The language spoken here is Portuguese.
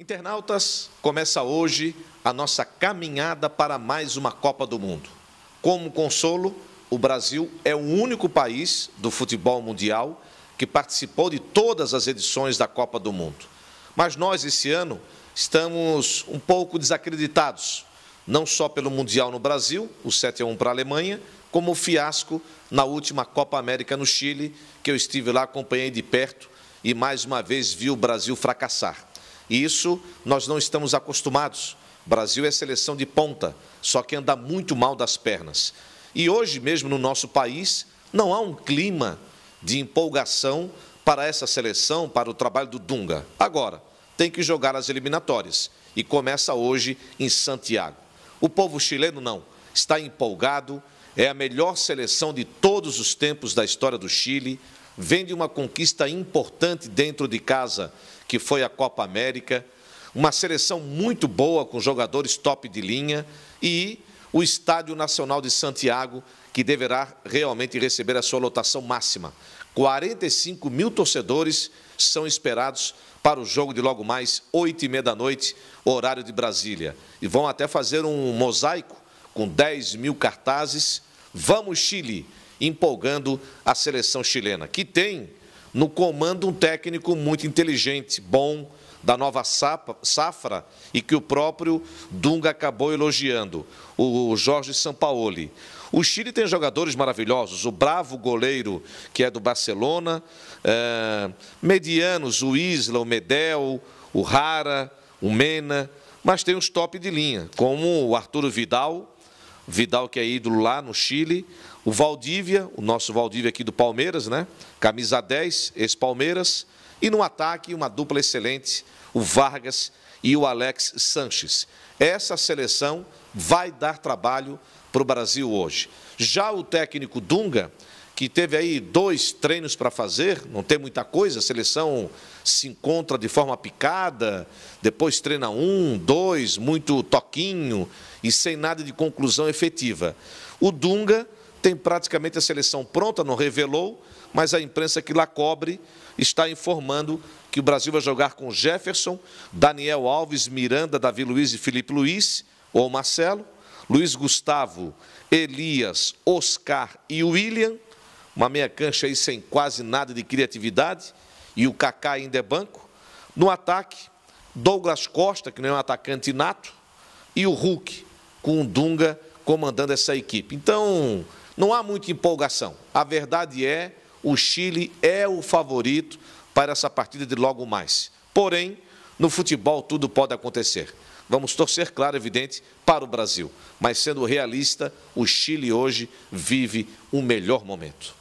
Internautas, começa hoje a nossa caminhada para mais uma Copa do Mundo. Como consolo, o Brasil é o único país do futebol mundial que participou de todas as edições da Copa do Mundo. Mas nós, esse ano, estamos um pouco desacreditados, não só pelo Mundial no Brasil, o 7 a 1 para a Alemanha, como o fiasco na última Copa América no Chile, que eu estive lá, acompanhei de perto e mais uma vez vi o Brasil fracassar. E isso nós não estamos acostumados. O Brasil é seleção de ponta, só que anda muito mal das pernas. E hoje mesmo no nosso país não há um clima de empolgação para essa seleção, para o trabalho do Dunga. Agora, tem que jogar as eliminatórias e começa hoje em Santiago. O povo chileno não, está empolgado, é a melhor seleção de todos os tempos da história do Chile, vem de uma conquista importante dentro de casa, que foi a Copa América, uma seleção muito boa com jogadores top de linha e o Estádio Nacional de Santiago, que deverá realmente receber a sua lotação máxima. 45 mil torcedores são esperados para o jogo de logo mais, 8 e meia da noite, horário de Brasília. E vão até fazer um mosaico com 10 mil cartazes. Vamos, Chile! empolgando a seleção chilena, que tem no comando um técnico muito inteligente, bom, da nova safra e que o próprio Dunga acabou elogiando, o Jorge Sampaoli. O Chile tem jogadores maravilhosos, o bravo goleiro que é do Barcelona, eh, medianos, o Isla, o Medel, o Rara, o Mena, mas tem os top de linha, como o Arturo Vidal, Vidal, que é ídolo lá no Chile. O Valdívia, o nosso Valdívia aqui do Palmeiras, né? Camisa 10, ex-Palmeiras. E no ataque, uma dupla excelente, o Vargas e o Alex Sanches. Essa seleção vai dar trabalho para o Brasil hoje. Já o técnico Dunga, que teve aí dois treinos para fazer, não tem muita coisa, a seleção se encontra de forma picada, depois treina um, dois, muito toquinho e sem nada de conclusão efetiva. O Dunga tem praticamente a seleção pronta, não revelou, mas a imprensa que lá cobre está informando que o Brasil vai jogar com Jefferson, Daniel Alves, Miranda, Davi Luiz e Felipe Luiz, ou Marcelo, Luiz Gustavo, Elias, Oscar e William uma meia cancha aí sem quase nada de criatividade, e o Kaká ainda é banco. No ataque, Douglas Costa, que não é um atacante nato, e o Hulk, com o Dunga comandando essa equipe. Então, não há muita empolgação. A verdade é, o Chile é o favorito para essa partida de logo mais. Porém, no futebol tudo pode acontecer. Vamos torcer, claro, evidente, para o Brasil. Mas sendo realista, o Chile hoje vive o um melhor momento.